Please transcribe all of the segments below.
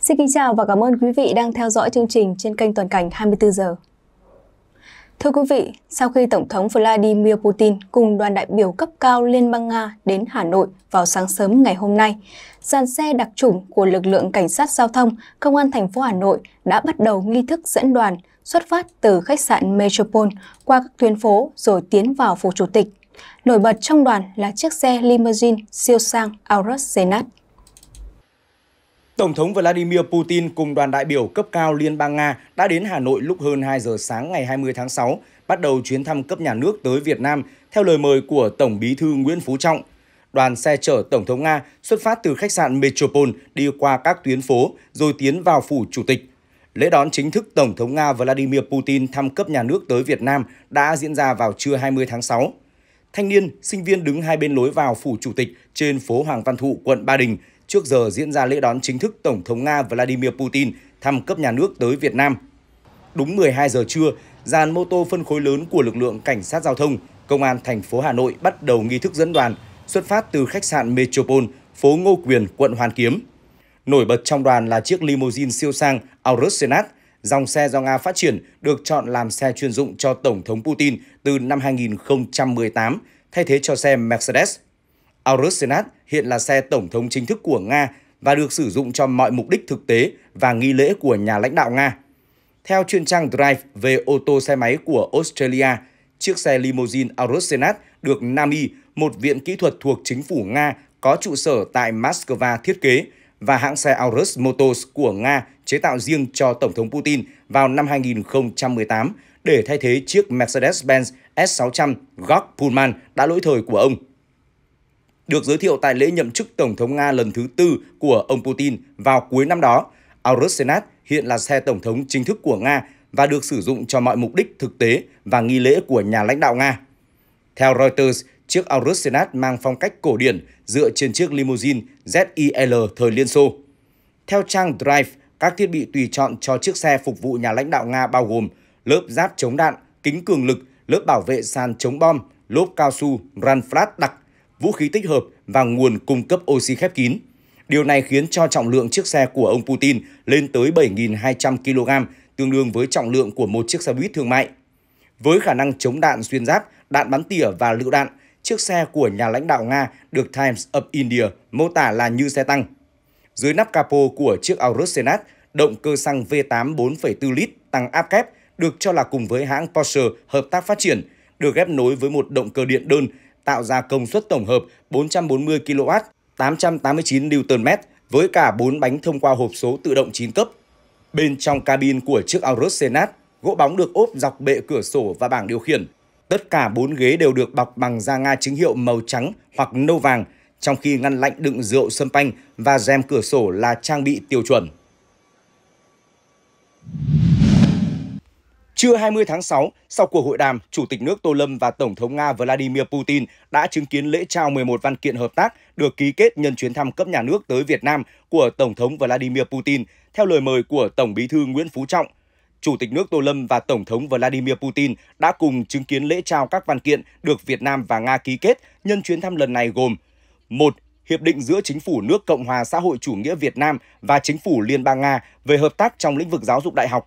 Xin kính chào và cảm ơn quý vị đang theo dõi chương trình trên kênh Toàn cảnh 24 giờ. Thưa quý vị, sau khi Tổng thống Vladimir Putin cùng đoàn đại biểu cấp cao Liên bang Nga đến Hà Nội vào sáng sớm ngày hôm nay, dàn xe đặc chủng của lực lượng cảnh sát giao thông Công an thành phố Hà Nội đã bắt đầu nghi thức dẫn đoàn xuất phát từ khách sạn Metropole qua các tuyến phố rồi tiến vào phủ chủ tịch. Nổi bật trong đoàn là chiếc xe limousine siêu sang Aurus Zenat Tổng thống Vladimir Putin cùng đoàn đại biểu cấp cao Liên bang Nga đã đến Hà Nội lúc hơn 2 giờ sáng ngày 20 tháng 6, bắt đầu chuyến thăm cấp nhà nước tới Việt Nam theo lời mời của Tổng bí thư Nguyễn Phú Trọng. Đoàn xe chở Tổng thống Nga xuất phát từ khách sạn Metropole đi qua các tuyến phố rồi tiến vào phủ chủ tịch. Lễ đón chính thức Tổng thống Nga Vladimir Putin thăm cấp nhà nước tới Việt Nam đã diễn ra vào trưa 20 tháng 6. Thanh niên, sinh viên đứng hai bên lối vào phủ chủ tịch trên phố Hoàng Văn Thụ, quận Ba Đình trước giờ diễn ra lễ đón chính thức Tổng thống Nga Vladimir Putin thăm cấp nhà nước tới Việt Nam. Đúng 12 giờ trưa, dàn mô tô phân khối lớn của lực lượng cảnh sát giao thông, công an thành phố Hà Nội bắt đầu nghi thức dẫn đoàn xuất phát từ khách sạn Metropole, phố Ngô Quyền, quận Hoàn Kiếm. Nổi bật trong đoàn là chiếc limousine siêu sang Aurus Senat, dòng xe do Nga phát triển được chọn làm xe chuyên dụng cho Tổng thống Putin từ năm 2018, thay thế cho xe Mercedes Aurus Senat hiện là xe tổng thống chính thức của Nga và được sử dụng cho mọi mục đích thực tế và nghi lễ của nhà lãnh đạo Nga. Theo chuyên trang Drive về ô tô xe máy của Australia, chiếc xe limousine Aurus Senat được NAMI, một viện kỹ thuật thuộc chính phủ Nga có trụ sở tại Moscow thiết kế và hãng xe Aurus Motors của Nga chế tạo riêng cho Tổng thống Putin vào năm 2018 để thay thế chiếc Mercedes-Benz S600 Gok Pullman đã lỗi thời của ông được giới thiệu tại lễ nhậm chức Tổng thống Nga lần thứ tư của ông Putin vào cuối năm đó. Aurus Senat hiện là xe Tổng thống chính thức của Nga và được sử dụng cho mọi mục đích thực tế và nghi lễ của nhà lãnh đạo Nga. Theo Reuters, chiếc Aurus Senat mang phong cách cổ điển dựa trên chiếc limousine ZIL thời Liên Xô. Theo trang Drive, các thiết bị tùy chọn cho chiếc xe phục vụ nhà lãnh đạo Nga bao gồm lớp giáp chống đạn, kính cường lực, lớp bảo vệ sàn chống bom, lốp cao su, run flat đặc, vũ khí tích hợp và nguồn cung cấp oxy khép kín. Điều này khiến cho trọng lượng chiếc xe của ông Putin lên tới 7.200 kg, tương đương với trọng lượng của một chiếc xe buýt thương mại. Với khả năng chống đạn xuyên giáp, đạn bắn tỉa và lựu đạn, chiếc xe của nhà lãnh đạo Nga được Times of India mô tả là như xe tăng. Dưới nắp capo của chiếc Aurus Senat, động cơ xăng V8 4,4 lít tăng áp kép được cho là cùng với hãng Porsche hợp tác phát triển, được ghép nối với một động cơ điện đơn tạo ra công suất tổng hợp 440 kW, 889 Nm với cả 4 bánh thông qua hộp số tự động 9 cấp. Bên trong cabin của chiếc Aurus Senat, gỗ bóng được ốp dọc bệ cửa sổ và bảng điều khiển. Tất cả 4 ghế đều được bọc bằng da nga chứng hiệu màu trắng hoặc nâu vàng, trong khi ngăn lạnh đựng rượu sâm panh và rèm cửa sổ là trang bị tiêu chuẩn. Trưa 20 tháng 6, sau cuộc hội đàm, Chủ tịch nước Tô Lâm và Tổng thống Nga Vladimir Putin đã chứng kiến lễ trao 11 văn kiện hợp tác được ký kết nhân chuyến thăm cấp nhà nước tới Việt Nam của Tổng thống Vladimir Putin theo lời mời của Tổng bí thư Nguyễn Phú Trọng. Chủ tịch nước Tô Lâm và Tổng thống Vladimir Putin đã cùng chứng kiến lễ trao các văn kiện được Việt Nam và Nga ký kết nhân chuyến thăm lần này gồm một Hiệp định giữa Chính phủ nước Cộng hòa xã hội chủ nghĩa Việt Nam và Chính phủ Liên bang Nga về hợp tác trong lĩnh vực giáo dục đại học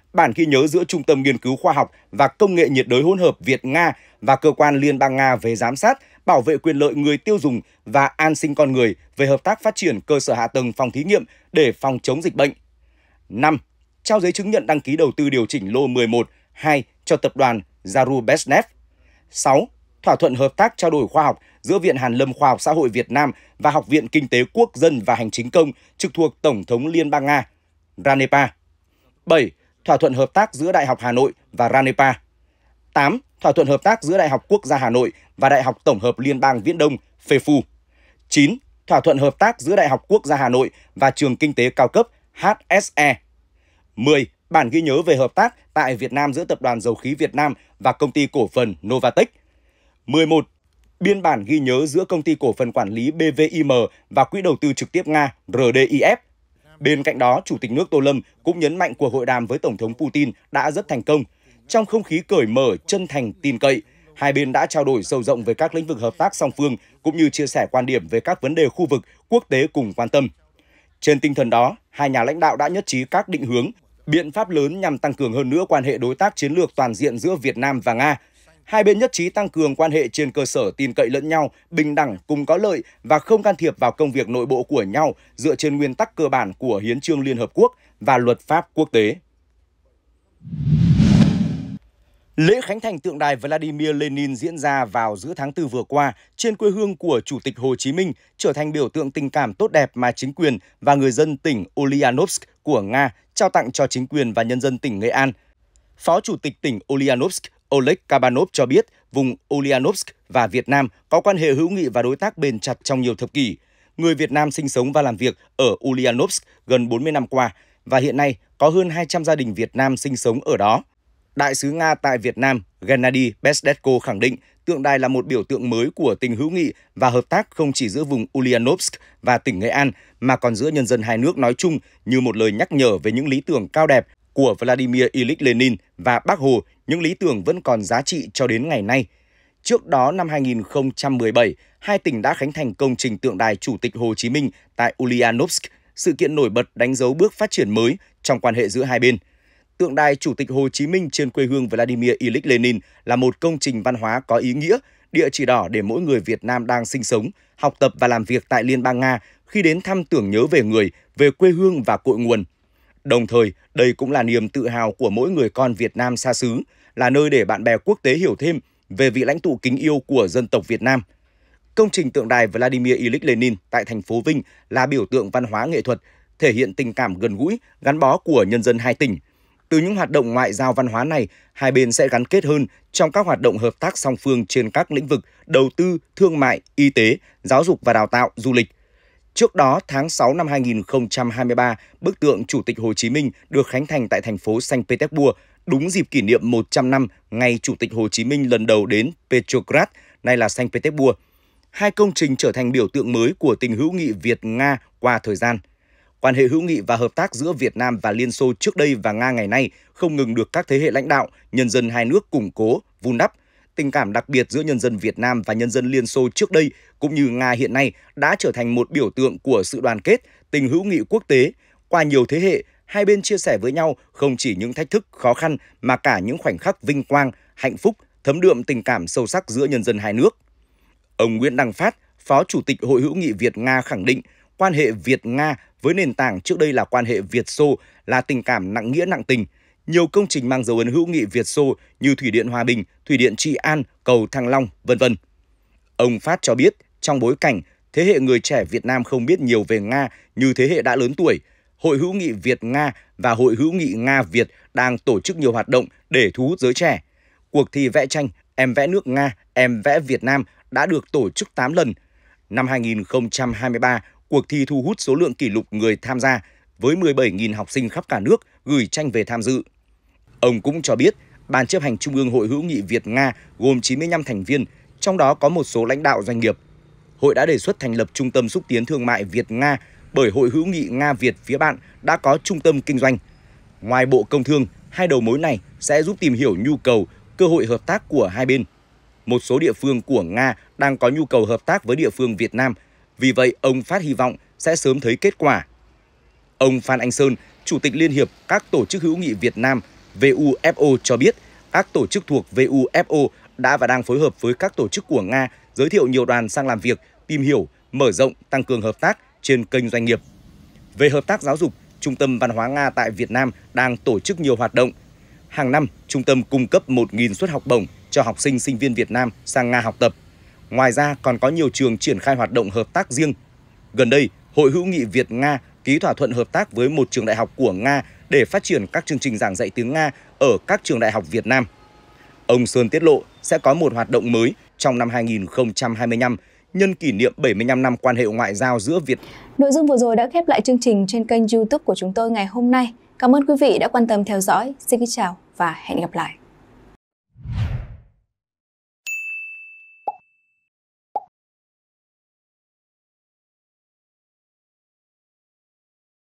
bản ghi nhớ giữa Trung tâm Nghiên cứu Khoa học và Công nghệ nhiệt đới hỗn hợp Việt-Nga và Cơ quan Liên bang Nga về giám sát, bảo vệ quyền lợi người tiêu dùng và an sinh con người về hợp tác phát triển cơ sở hạ tầng phòng thí nghiệm để phòng chống dịch bệnh. 5. Trao giấy chứng nhận đăng ký đầu tư điều chỉnh lô 11 2 cho tập đoàn Zarubezhnev. 6. Thỏa thuận hợp tác trao đổi khoa học giữa Viện Hàn Lâm Khoa học Xã hội Việt Nam và Học viện Kinh tế Quốc dân và Hành chính công trực thuộc Tổng thống Liên bang Nga, Ranepa. 7 Thỏa thuận hợp tác giữa Đại học Hà Nội và Ranepa. 8. Thỏa thuận hợp tác giữa Đại học Quốc gia Hà Nội và Đại học Tổng hợp Liên bang Viễn Đông FEFU. 9. Thỏa thuận hợp tác giữa Đại học Quốc gia Hà Nội và Trường Kinh tế Cao cấp HSE. 10. Bản ghi nhớ về hợp tác tại Việt Nam giữa Tập đoàn Dầu khí Việt Nam và Công ty Cổ phần Novatech. 11. Biên bản ghi nhớ giữa Công ty Cổ phần Quản lý BVIM và Quỹ đầu tư trực tiếp Nga RDIF – Bên cạnh đó, Chủ tịch nước Tô Lâm cũng nhấn mạnh cuộc hội đàm với Tổng thống Putin đã rất thành công. Trong không khí cởi mở, chân thành, tin cậy, hai bên đã trao đổi sâu rộng về các lĩnh vực hợp tác song phương cũng như chia sẻ quan điểm về các vấn đề khu vực, quốc tế cùng quan tâm. Trên tinh thần đó, hai nhà lãnh đạo đã nhất trí các định hướng, biện pháp lớn nhằm tăng cường hơn nữa quan hệ đối tác chiến lược toàn diện giữa Việt Nam và Nga hai bên nhất trí tăng cường quan hệ trên cơ sở tin cậy lẫn nhau, bình đẳng, cùng có lợi và không can thiệp vào công việc nội bộ của nhau dựa trên nguyên tắc cơ bản của Hiến trương Liên Hợp Quốc và luật pháp quốc tế. Lễ khánh thành tượng đài Vladimir Lenin diễn ra vào giữa tháng 4 vừa qua trên quê hương của Chủ tịch Hồ Chí Minh trở thành biểu tượng tình cảm tốt đẹp mà chính quyền và người dân tỉnh Ulyanovsk của Nga trao tặng cho chính quyền và nhân dân tỉnh Nghệ An. Phó Chủ tịch tỉnh Ulyanovsk Oleg Kabanov cho biết vùng Ulyanovsk và Việt Nam có quan hệ hữu nghị và đối tác bền chặt trong nhiều thập kỷ. Người Việt Nam sinh sống và làm việc ở Ulyanovsk gần 40 năm qua và hiện nay có hơn 200 gia đình Việt Nam sinh sống ở đó. Đại sứ Nga tại Việt Nam Gennady Besdetko khẳng định tượng đài là một biểu tượng mới của tình hữu nghị và hợp tác không chỉ giữa vùng Ulyanovsk và tỉnh Nghệ An mà còn giữa nhân dân hai nước nói chung như một lời nhắc nhở về những lý tưởng cao đẹp của Vladimir Ilyich Lenin và Bác Hồ, những lý tưởng vẫn còn giá trị cho đến ngày nay. Trước đó năm 2017, hai tỉnh đã khánh thành công trình tượng đài Chủ tịch Hồ Chí Minh tại Ulyanovsk, sự kiện nổi bật đánh dấu bước phát triển mới trong quan hệ giữa hai bên. Tượng đài Chủ tịch Hồ Chí Minh trên quê hương Vladimir Ilyich Lenin là một công trình văn hóa có ý nghĩa, địa chỉ đỏ để mỗi người Việt Nam đang sinh sống, học tập và làm việc tại Liên bang Nga khi đến thăm tưởng nhớ về người, về quê hương và cội nguồn – Đồng thời, đây cũng là niềm tự hào của mỗi người con Việt Nam xa xứ, là nơi để bạn bè quốc tế hiểu thêm về vị lãnh tụ kính yêu của dân tộc Việt Nam. Công trình tượng đài Vladimir Ilyich Lenin tại thành phố Vinh là biểu tượng văn hóa nghệ thuật, thể hiện tình cảm gần gũi, gắn bó của nhân dân hai tỉnh. Từ những hoạt động ngoại giao văn hóa này, hai bên sẽ gắn kết hơn trong các hoạt động hợp tác song phương trên các lĩnh vực đầu tư, thương mại, y tế, giáo dục và đào tạo, du lịch – Trước đó, tháng 6 năm 2023, bức tượng Chủ tịch Hồ Chí Minh được khánh thành tại thành phố Saint Petersburg, đúng dịp kỷ niệm 100 năm ngày Chủ tịch Hồ Chí Minh lần đầu đến Petrograd, nay là Saint Petersburg. Hai công trình trở thành biểu tượng mới của tình hữu nghị Việt-Nga qua thời gian. Quan hệ hữu nghị và hợp tác giữa Việt Nam và Liên Xô trước đây và Nga ngày nay không ngừng được các thế hệ lãnh đạo, nhân dân hai nước củng cố, vun đắp, tình cảm đặc biệt giữa nhân dân Việt Nam và nhân dân Liên Xô trước đây cũng như Nga hiện nay đã trở thành một biểu tượng của sự đoàn kết, tình hữu nghị quốc tế. Qua nhiều thế hệ, hai bên chia sẻ với nhau không chỉ những thách thức, khó khăn mà cả những khoảnh khắc vinh quang, hạnh phúc, thấm đượm tình cảm sâu sắc giữa nhân dân hai nước. Ông Nguyễn Đăng Phát, Phó Chủ tịch Hội hữu nghị Việt-Nga khẳng định, quan hệ Việt-Nga với nền tảng trước đây là quan hệ Việt-Xô là tình cảm nặng nghĩa nặng tình – nhiều công trình mang dấu ấn hữu nghị Việt Xô như Thủy điện Hòa Bình, Thủy điện Trị An, cầu Thăng Long, vân vân. Ông Phát cho biết, trong bối cảnh thế hệ người trẻ Việt Nam không biết nhiều về Nga như thế hệ đã lớn tuổi, Hội hữu nghị Việt Nga và Hội hữu nghị Nga Việt đang tổ chức nhiều hoạt động để thu hút giới trẻ. Cuộc thi vẽ tranh Em vẽ nước Nga, em vẽ Việt Nam đã được tổ chức 8 lần. Năm 2023, cuộc thi thu hút số lượng kỷ lục người tham gia với 17.000 học sinh khắp cả nước gửi tranh về tham dự. Ông cũng cho biết, Ban chấp hành Trung ương Hội hữu nghị Việt-Nga gồm 95 thành viên, trong đó có một số lãnh đạo doanh nghiệp. Hội đã đề xuất thành lập Trung tâm Xúc tiến Thương mại Việt-Nga bởi Hội hữu nghị Nga-Việt phía bạn đã có trung tâm kinh doanh. Ngoài Bộ Công Thương, hai đầu mối này sẽ giúp tìm hiểu nhu cầu, cơ hội hợp tác của hai bên. Một số địa phương của Nga đang có nhu cầu hợp tác với địa phương Việt Nam, vì vậy ông Phát hy vọng sẽ sớm thấy kết quả Ông Phan Anh Sơn, Chủ tịch Liên hiệp các tổ chức hữu nghị Việt Nam VUFO cho biết, các tổ chức thuộc VUFO đã và đang phối hợp với các tổ chức của Nga giới thiệu nhiều đoàn sang làm việc, tìm hiểu, mở rộng, tăng cường hợp tác trên kênh doanh nghiệp. Về hợp tác giáo dục, Trung tâm Văn hóa Nga tại Việt Nam đang tổ chức nhiều hoạt động. Hàng năm, trung tâm cung cấp 1.000 suất học bổng cho học sinh sinh viên Việt Nam sang Nga học tập. Ngoài ra, còn có nhiều trường triển khai hoạt động hợp tác riêng. Gần đây, Hội hữu nghị Việt Nga ký thỏa thuận hợp tác với một trường đại học của Nga để phát triển các chương trình giảng dạy tiếng Nga ở các trường đại học Việt Nam. Ông Sơn tiết lộ sẽ có một hoạt động mới trong năm 2025 nhân kỷ niệm 75 năm quan hệ ngoại giao giữa Việt. Nội dung vừa rồi đã khép lại chương trình trên kênh YouTube của chúng tôi ngày hôm nay. Cảm ơn quý vị đã quan tâm theo dõi. Xin kính chào và hẹn gặp lại.